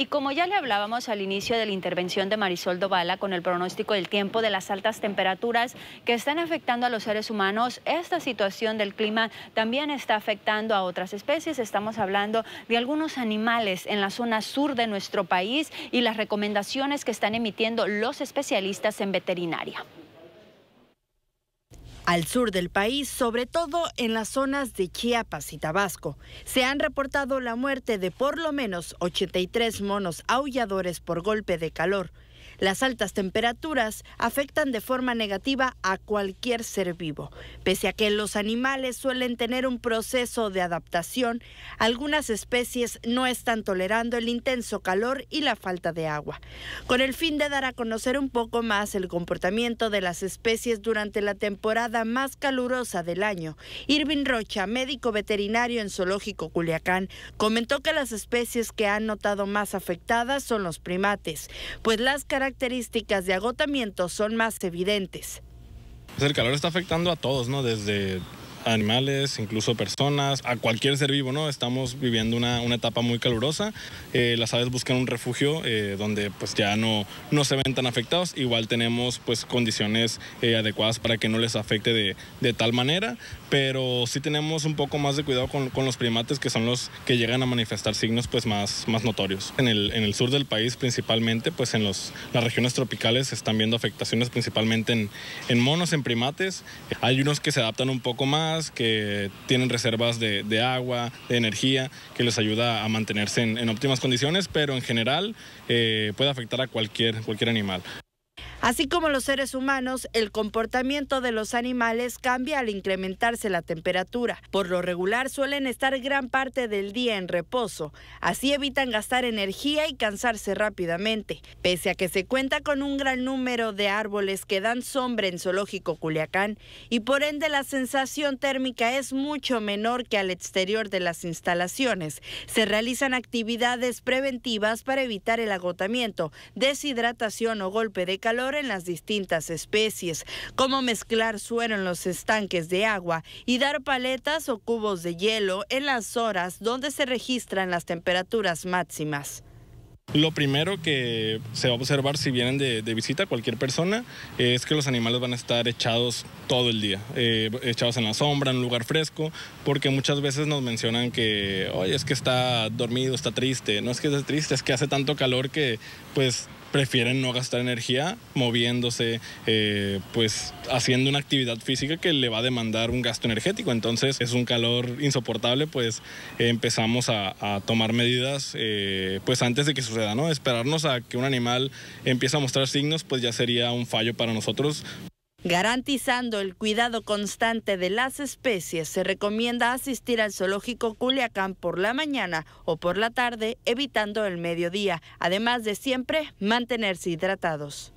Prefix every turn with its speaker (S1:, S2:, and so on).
S1: Y como ya le hablábamos al inicio de la intervención de Marisol Dovala con el pronóstico del tiempo de las altas temperaturas que están afectando a los seres humanos, esta situación del clima también está afectando a otras especies. Estamos hablando de algunos animales en la zona sur de nuestro país y las recomendaciones que están emitiendo los especialistas en veterinaria. Al sur del país, sobre todo en las zonas de Chiapas y Tabasco, se han reportado la muerte de por lo menos 83 monos aulladores por golpe de calor, las altas temperaturas afectan de forma negativa a cualquier ser vivo. Pese a que los animales suelen tener un proceso de adaptación, algunas especies no están tolerando el intenso calor y la falta de agua. Con el fin de dar a conocer un poco más el comportamiento de las especies durante la temporada más calurosa del año, Irving Rocha, médico veterinario en Zoológico Culiacán, comentó que las especies que han notado más afectadas son los primates, pues las características de agotamiento son más evidentes.
S2: Pues el calor está afectando a todos, ¿no? Desde animales, incluso personas, a cualquier ser vivo, ¿no? Estamos viviendo una, una etapa muy calurosa. Eh, las aves buscan un refugio eh, donde pues ya no, no se ven tan afectados. Igual tenemos pues condiciones eh, adecuadas para que no les afecte de, de, tal manera, pero sí tenemos un poco más de cuidado con, con, los primates que son los que llegan a manifestar signos pues más, más notorios. En el, en el sur del país principalmente, pues en los, las regiones tropicales se están viendo afectaciones principalmente en, en monos, en primates. Hay unos que se adaptan un poco más que tienen reservas de, agua, de energía, que les ayuda a mantenerse en, óptimas condiciones, pero en general eh, puede afectar a cualquier, cualquier animal.
S1: Así como los seres humanos, el comportamiento de los animales cambia al incrementarse la temperatura. Por lo regular suelen estar gran parte del día en reposo, así evitan gastar energía y cansarse rápidamente. Pese a que se cuenta con un gran número de árboles que dan sombra en Zoológico Culiacán y por ende la sensación térmica es mucho menor que al exterior de las instalaciones, se realizan actividades preventivas para evitar el agotamiento, deshidratación o golpe de calor en las distintas especies, cómo mezclar suero en los estanques de agua y dar paletas o cubos de hielo en las horas donde se registran las temperaturas máximas.
S2: Lo primero que se va a observar si vienen de, visita cualquier persona es que los animales van a estar echados todo el día, eh, echados en la sombra, en un lugar fresco, porque muchas veces nos mencionan que, oye, es que está dormido, está triste, no es que esté triste, es que hace tanto calor que pues prefieren no gastar energía moviéndose, eh, pues haciendo una actividad física que le va a demandar un gasto energético. Entonces es un calor insoportable, pues empezamos a, tomar medidas eh, pues antes de que suceda, ¿no? Esperarnos a que un animal empiece a mostrar signos, pues ya sería un fallo para nosotros
S1: Garantizando el cuidado constante de las especies, se recomienda asistir al zoológico Culiacán por la mañana o por la tarde, evitando el mediodía, además de siempre mantenerse hidratados.